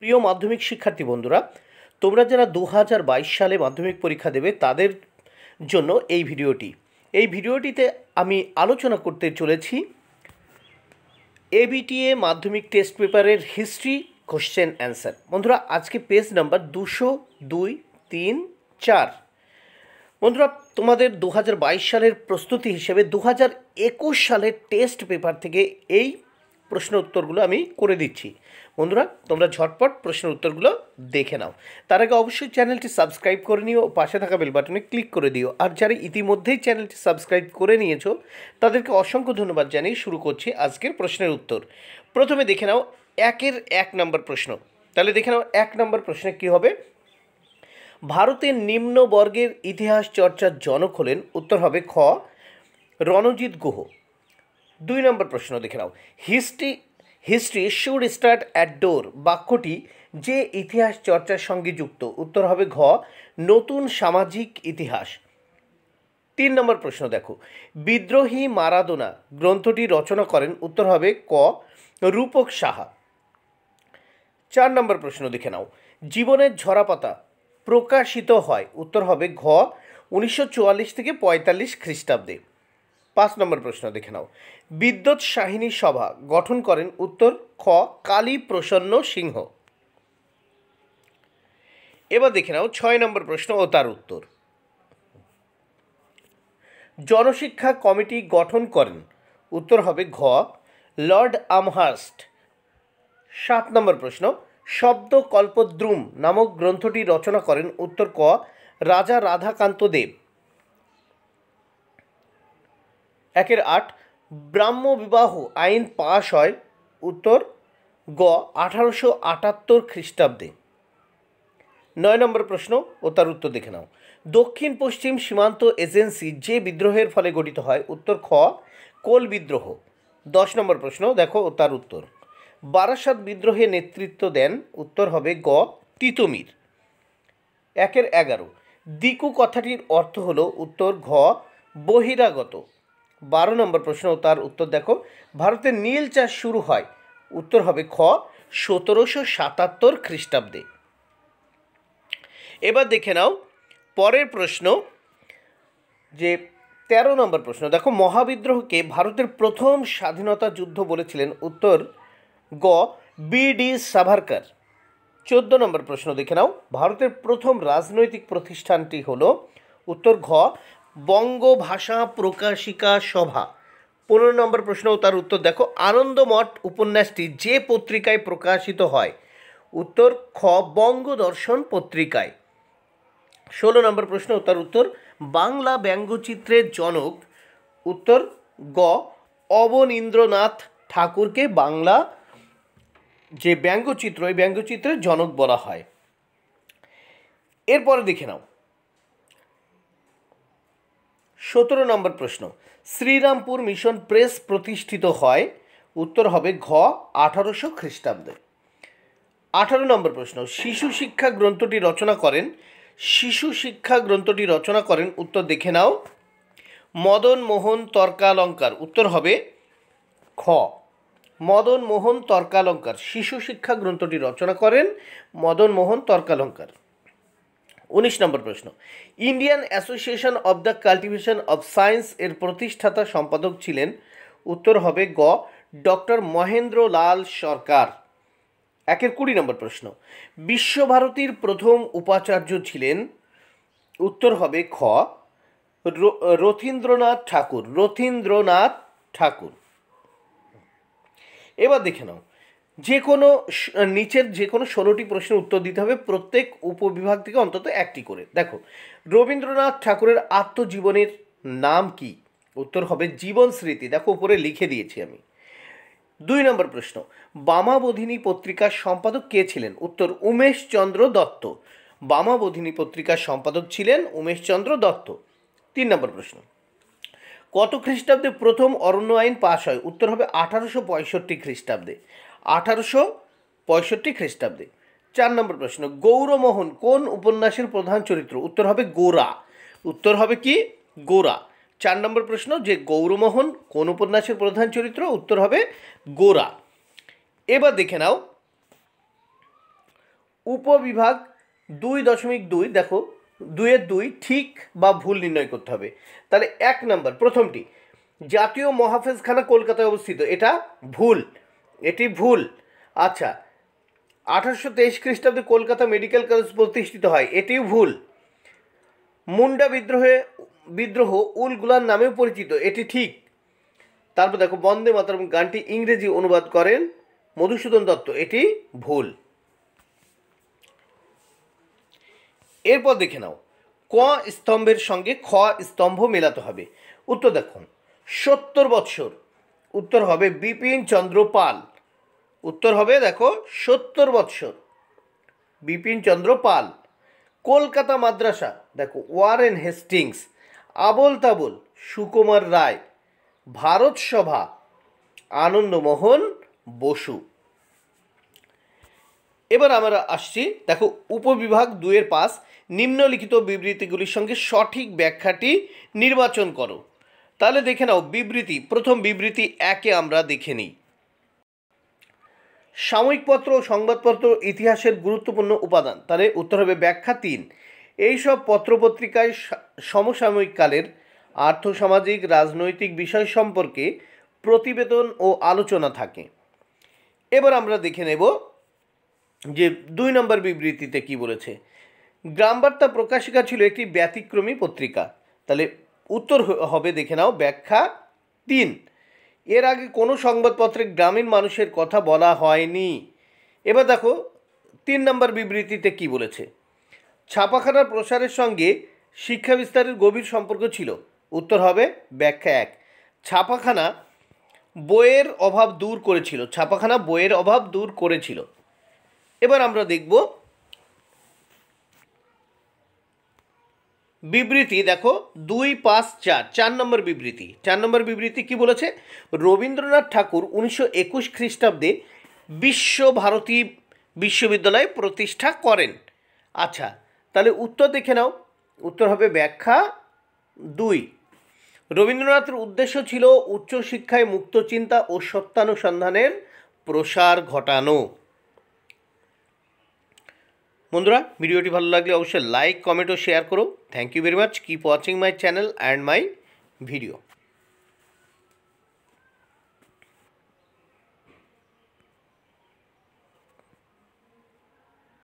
প্রিয় মাধ্যমিক শিক্ষার্থী বন্ধুরা তোমরা যারা দু সালে মাধ্যমিক পরীক্ষা দেবে তাদের জন্য এই ভিডিওটি এই ভিডিওটিতে আমি আলোচনা করতে চলেছি এবিটিএ মাধ্যমিক টেস্ট পেপারের হিস্ট্রি কোশ্চেন অ্যান্সার বন্ধুরা আজকে পেজ নাম্বার দুশো দুই তিন চার বন্ধুরা তোমাদের দু সালের প্রস্তুতি হিসেবে দু হাজার একুশ সালের টেস্ট পেপার থেকে এই প্রশ্ন উত্তরগুলো আমি করে দিচ্ছি বন্ধুরা তোমরা ঝটপট প্রশ্নের উত্তরগুলো দেখে নাও তার আগে অবশ্যই চ্যানেলটি সাবস্ক্রাইব করে নিও পাশে থাকা বেল বাটনে ক্লিক করে দিও আর যারা ইতিমধ্যেই চ্যানেলটি সাবস্ক্রাইব করে নিয়েছো তাদেরকে অসংখ্য ধন্যবাদ জানিয়ে শুরু করছি আজকের প্রশ্নের উত্তর প্রথমে দেখে নাও একের এক নম্বর প্রশ্ন তাহলে দেখে নাও এক নম্বর প্রশ্নে কী হবে ভারতের নিম্নবর্গের ইতিহাস চর্চার জনক হলেন উত্তর হবে খ রণজিৎ গুহ দুই নম্বর প্রশ্ন দেখে নাও history history should start at door বাক্যটি যে ইতিহাস চর্চার সঙ্গে যুক্ত উত্তর হবে ঘ নতুন সামাজিক ইতিহাস তিন নম্বর প্রশ্ন দেখো বিদ্রোহী মারাদোনা গ্রন্থটি রচনা করেন উত্তর হবে ক রূপক সাহা চার নম্বর প্রশ্ন দেখে নাও জীবনের ঝরাপাতা প্রকাশিত হয় উত্তর হবে ঘ উনিশশো থেকে পঁয়তাল্লিশ খ্রিস্টাব্দে পাঁচ নম্বর প্রশ্ন দেখে নাও বিদ্যুৎ সাহিনী সভা গঠন করেন উত্তর খ কালী প্রসন্ন সিংহ এবার দেখে নাও ছয় নম্বর প্রশ্ন ও তার উত্তর জনশিক্ষা কমিটি গঠন করেন উত্তর হবে ঘ লর্ড আমহার্স্ট সাত নম্বর প্রশ্ন শব্দ কল্পদ্রুম নামক গ্রন্থটি রচনা করেন উত্তর ক রাজা রাধাকান্ত দেব একের আট ব্রাহ্ম বিবাহ আইন পাশ হয় উত্তর গ আঠারোশো আটাত্তর খ্রিস্টাব্দে নয় নম্বর প্রশ্ন ও তার উত্তর দেখে নাও দক্ষিণ পশ্চিম সীমান্ত এজেন্সি যে বিদ্রোহের ফলে গঠিত হয় উত্তর খ কোল বিদ্রোহ দশ নম্বর প্রশ্ন দেখো ও তার উত্তর বারাসাত বিদ্রোহে নেতৃত্ব দেন উত্তর হবে গ তিতমির একের এগারো দিকু কথাটির অর্থ হল উত্তর ঘ বহিরাগত বারো নম্বর প্রশ্ন তার উত্তর দেখো ভারতে নীল চাষ শুরু হয় উত্তর হবে খ সতেরোশো সাতাত্তর খ্রিস্টাব্দে এবার দেখে নাও পরের প্রশ্ন যে ১৩ নম্বর প্রশ্ন দেখো মহাবিদ্রোহকে ভারতের প্রথম স্বাধীনতা যুদ্ধ বলেছিলেন উত্তর গ বি ডি সাভারকার চোদ্দ নম্বর প্রশ্ন দেখে নাও ভারতের প্রথম রাজনৈতিক প্রতিষ্ঠানটি হলো উত্তর ঘ বঙ্গ ভাষা প্রকাশিকা সভা পনেরো নম্বর প্রশ্ন তার উত্তর দেখো আনন্দমঠ উপন্যাসটি যে পত্রিকায় প্রকাশিত হয় উত্তর খ বঙ্গ দর্শন পত্রিকায় ষোলো নম্বর প্রশ্ন তার উত্তর বাংলা ব্যঙ্গচিত্রের জনক উত্তর গ অবনীন্দ্রনাথ ঠাকুরকে বাংলা যে ব্যঙ্গচিত্র এই ব্যঙ্গচিত্রের জনক বলা হয় এরপরে দেখে নাও সতেরো নম্বর প্রশ্ন শ্রীরামপুর মিশন প্রেস প্রতিষ্ঠিত হয় উত্তর হবে ঘ আঠারোশো খ্রিস্টাব্দে আঠারো নম্বর প্রশ্ন শিশু শিক্ষা গ্রন্থটি রচনা করেন শিশু শিক্ষা গ্রন্থটি রচনা করেন উত্তর দেখে নাও মদন মোহন তর্কালঙ্কার উত্তর হবে খ মদন মোহন তর্কালঙ্কার শিশু শিক্ষা গ্রন্থটি রচনা করেন মদন মোহন তর্কালঙ্কার উনিশ নম্বর প্রশ্ন Indian Association of the Cultivation of Science এর প্রতিষ্ঠাতা সম্পাদক ছিলেন উত্তর হবে গ ডক্টর মহেন্দ্র লাল সরকার একের কুড়ি নম্বর প্রশ্ন বিশ্বভারতীর প্রথম উপাচার্য ছিলেন উত্তর হবে খ রথীন্দ্রনাথ ঠাকুর রথীন্দ্রনাথ ঠাকুর এবার দেখে নাও যে কোনো নিচের যে কোনো ষোলোটি প্রশ্নের উত্তর দিতে হবে প্রত্যেক উপবিভাগ থেকে অন্তত একটি করে দেখো রবীন্দ্রনাথ ঠাকুরের আত্মজীবনের নাম কি উত্তর হবে জীবন স্মৃতি দেখো উপরে লিখে দিয়েছি আমি দুই নম্বর প্রশ্ন বামাবধিনী পত্রিকার সম্পাদক কে ছিলেন উত্তর উমেশ চন্দ্র দত্ত বামাবধিনী পত্রিকার সম্পাদক ছিলেন উমেশচন্দ্র দত্ত তিন নম্বর প্রশ্ন কত খ্রিস্টাব্দে প্রথম অরণ্য আইন পাশ হয় উত্তর হবে আঠারোশো পঁয়ষট্টি খ্রিস্টাব্দে আঠারোশো পঁয়ষট্টি খ্রিস্টাব্দে চার নম্বর প্রশ্ন গৌরমোহন কোন উপন্যাসের প্রধান চরিত্র উত্তর হবে গোরা উত্তর হবে কি গোরা চার নম্বর প্রশ্ন যে গৌরমোহন কোন উপন্যাসের প্রধান চরিত্র উত্তর হবে গোরা এবার দেখে নাও উপবিভাগ দুই দশমিক দুই দেখো দুয়ের দুই ঠিক বা ভুল নির্ণয় করতে হবে তাহলে এক নম্বর প্রথমটি জাতীয় মহাফেজখানা কলকাতায় অবস্থিত এটা ভুল এটি ভুল আচ্ছা আঠারোশো তেইশ খ্রিস্টাব্দে কলকাতা মেডিকেল কলেজ প্রতিষ্ঠিত হয় এটিও ভুল মুন্ডা বিদ্রোহে বিদ্রোহ উল গুলার নামেও পরিচিত এটি ঠিক তারপর দেখো বন্দে মাতরম গানটি ইংরেজি অনুবাদ করেন মধুসূদন দত্ত এটি ভুল এরপর দেখে নাও ক স্তম্ভের সঙ্গে খ স্তম্ভ মেলাতে হবে উত্তর দেখুন সত্তর বৎসর উত্তর হবে বিপিন চন্দ্র পাল উত্তর হবে দেখো সত্তর বৎসর বিপিনচন্দ্র পাল কলকাতা মাদ্রাসা দেখো ওয়ারেন হেস্টিংস আবল তাবল সুকুমার রায় ভারত সভা আনন্দমোহন বসু এবার আমরা আসছি দেখো উপবিভাগ দুয়ের পাস নিম্নলিখিত বিবৃতিগুলির সঙ্গে সঠিক ব্যাখ্যাটি নির্বাচন করো তাহলে দেখে নাও বিবৃতি প্রথম বিবৃতি একে আমরা দেখে নিই সাময়িকপত্র ও সংবাদপত্র ইতিহাসের গুরুত্বপূর্ণ উপাদান তাহলে উত্তর হবে ব্যাখ্যা তিন এইসব পত্রপত্রিকায় সমসাময়িককালের আর্থসামাজিক রাজনৈতিক বিষয় সম্পর্কে প্রতিবেদন ও আলোচনা থাকে এবার আমরা দেখে নেব যে দুই নম্বর বিবৃতিতে কি বলেছে গ্রামবার্তা প্রকাশিকা ছিল একটি ব্যতিক্রমী পত্রিকা তাহলে উত্তর হবে দেখে নাও ব্যাখ্যা তিন এর আগে কোনো সংবাদপত্রে গ্রামীণ মানুষের কথা বলা হয়নি এবার দেখো তিন নম্বর বিবৃতিতে কি বলেছে ছাপাখানার প্রসারের সঙ্গে শিক্ষা বিস্তারের গভীর সম্পর্ক ছিল উত্তর হবে ব্যাখ্যা এক ছাপাখানা বইয়ের অভাব দূর করেছিল ছাপাখানা বইয়ের অভাব দূর করেছিল এবার আমরা দেখব বিবৃতি দেখো দুই পাঁচ চার চার নম্বর বিবৃতি চার নম্বর বিবৃতি কি বলেছে রবীন্দ্রনাথ ঠাকুর উনিশশো একুশ খ্রিস্টাব্দে বিশ্বভারতী বিশ্ববিদ্যালয় প্রতিষ্ঠা করেন আচ্ছা তাহলে উত্তর দেখে নাও উত্তর হবে ব্যাখ্যা দুই রবীন্দ্রনাথের উদ্দেশ্য ছিল উচ্চশিক্ষায় মুক্ত চিন্তা ও সত্যানুসন্ধানের প্রসার ঘটানো বন্ধুরা ভিডিওটি ভালো লাগলে অবশ্যই লাইক কমেন্ট ও শেয়ার করো thank you very much keep watching my channel and my video